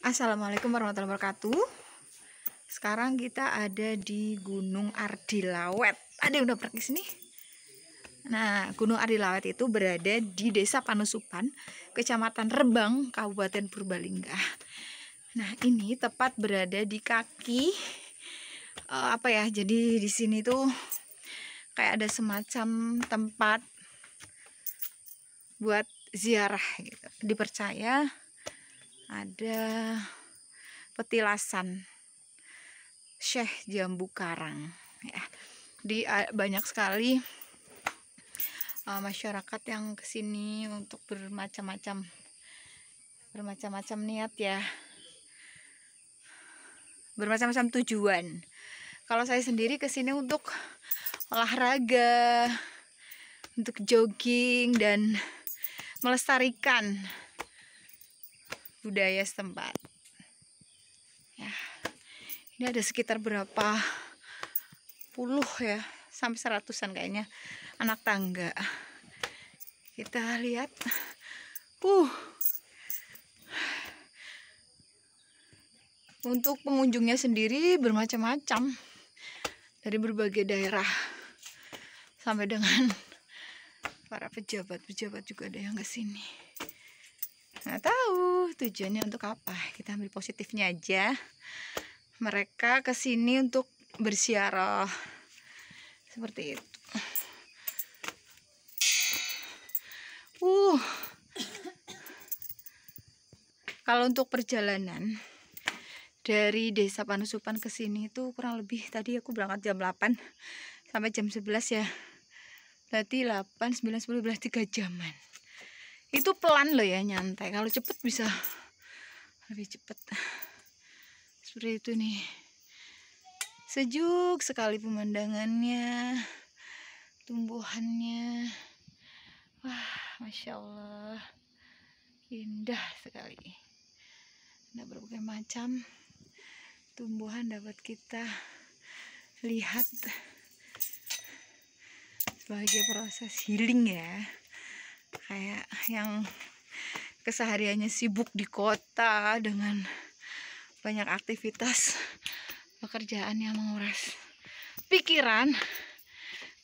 Assalamualaikum warahmatullahi wabarakatuh. Sekarang kita ada di Gunung Ardilawet. Ada yang udah pernah ke sini? Nah, Gunung Ardilawet itu berada di Desa Panusupan, Kecamatan Rebang, Kabupaten Purbalingga. Nah, ini tepat berada di kaki uh, apa ya? Jadi di sini tuh kayak ada semacam tempat buat ziarah gitu. Dipercaya ada petilasan Syekh Jambu Karang ya di banyak sekali uh, masyarakat yang kesini untuk bermacam-macam bermacam-macam niat ya bermacam-macam tujuan kalau saya sendiri kesini untuk olahraga untuk jogging dan melestarikan budaya setempat. Ya. Ini ada sekitar berapa puluh ya, sampai seratusan kayaknya anak tangga. Kita lihat. Uh. Untuk pengunjungnya sendiri bermacam-macam dari berbagai daerah sampai dengan para pejabat-pejabat juga ada yang ke sini nggak tahu tujuannya untuk apa kita ambil positifnya aja mereka kesini untuk bersiarah seperti itu uh kalau untuk perjalanan dari desa Panusupan ke sini itu kurang lebih tadi aku berangkat jam 8 sampai jam 11 ya berarti 8, 9, 10, 11, 3 jaman itu pelan loh ya nyantai kalau cepet bisa lebih cepet seperti itu nih sejuk sekali pemandangannya tumbuhannya wah masya allah indah sekali ada berbagai macam tumbuhan dapat kita lihat sebagai proses healing ya kayak yang kesehariannya sibuk di kota dengan banyak aktivitas pekerjaan yang menguras pikiran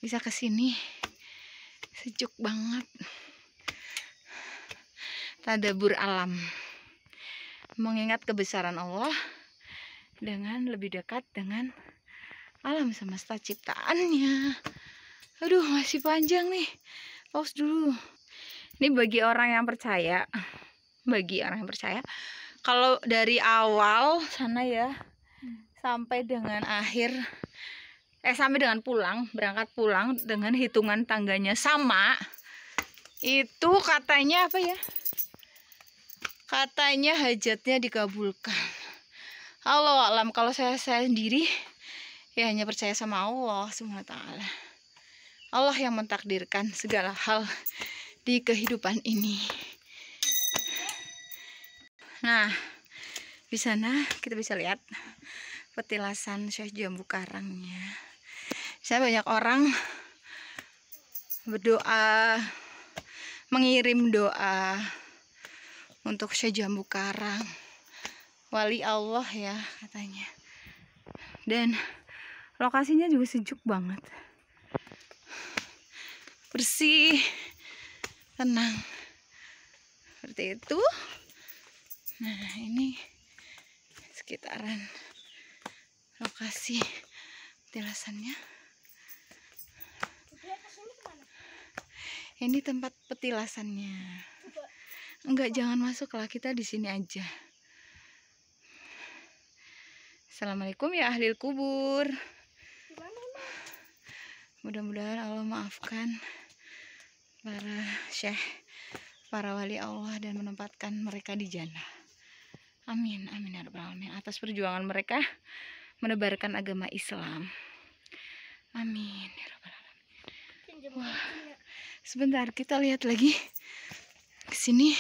bisa kesini sejuk banget tadabur alam mengingat kebesaran Allah dengan lebih dekat dengan alam semesta ciptaannya aduh masih panjang nih pause dulu ini bagi orang yang percaya bagi orang yang percaya kalau dari awal sana ya hmm. sampai dengan akhir eh sampai dengan pulang berangkat pulang dengan hitungan tangganya sama itu katanya apa ya katanya hajatnya dikabulkan Allah alam kalau saya saya sendiri ya hanya percaya sama Allah semua taala. Allah yang mentakdirkan segala hal di kehidupan ini. Nah, di sana kita bisa lihat petilasan Syekh Jambu Karangnya. Saya banyak orang berdoa mengirim doa untuk Syekh Jambu Karang. Wali Allah ya katanya. Dan lokasinya juga sejuk banget. Bersih tenang seperti itu nah ini sekitaran lokasi petilasannya ini tempat petilasannya enggak jangan masuk lah kita di sini aja Assalamualaikum ya ahli kubur mudah-mudahan Allah maafkan para syekh, para wali Allah dan menempatkan mereka di jannah. Amin, amin ya rabbal alamin. Atas perjuangan mereka menebarkan agama Islam. Amin ya rabbal alamin. Wah. Sebentar, kita lihat lagi ke sini.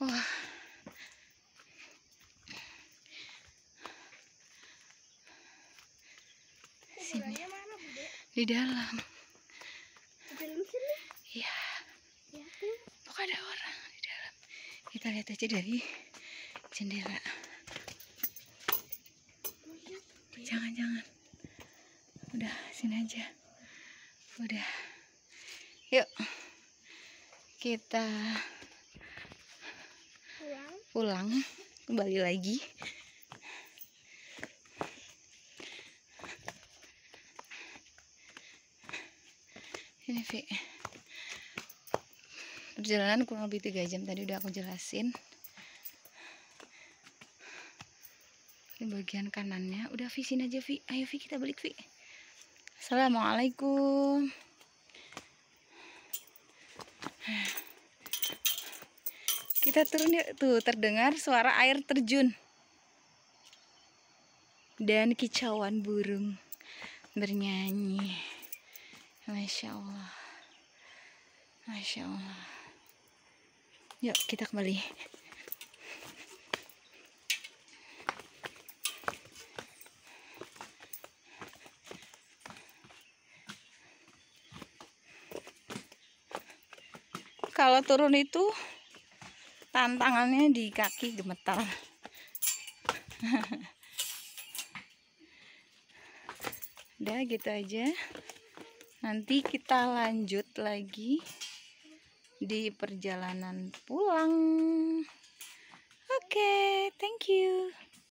Wah. Sini. Di dalam. Iya. Ya. Kok ada orang di dalam? Kita lihat aja dari jendela. Jangan-jangan. Udah, sini aja. Udah. Yuk. Kita pulang, kembali lagi. Ini, Fik perjalanan kurang lebih 3 jam tadi udah aku jelasin ini bagian kanannya udah visin aja Vi ayo Vi kita balik Vi Assalamualaikum kita turun yuk tuh terdengar suara air terjun dan kicauan burung bernyanyi Masya Allah Masya Allah Yuk, kita kembali. Kalau turun itu tantangannya di kaki gemetar. Udah gitu aja. Nanti kita lanjut lagi di perjalanan pulang. Oke, okay, thank you.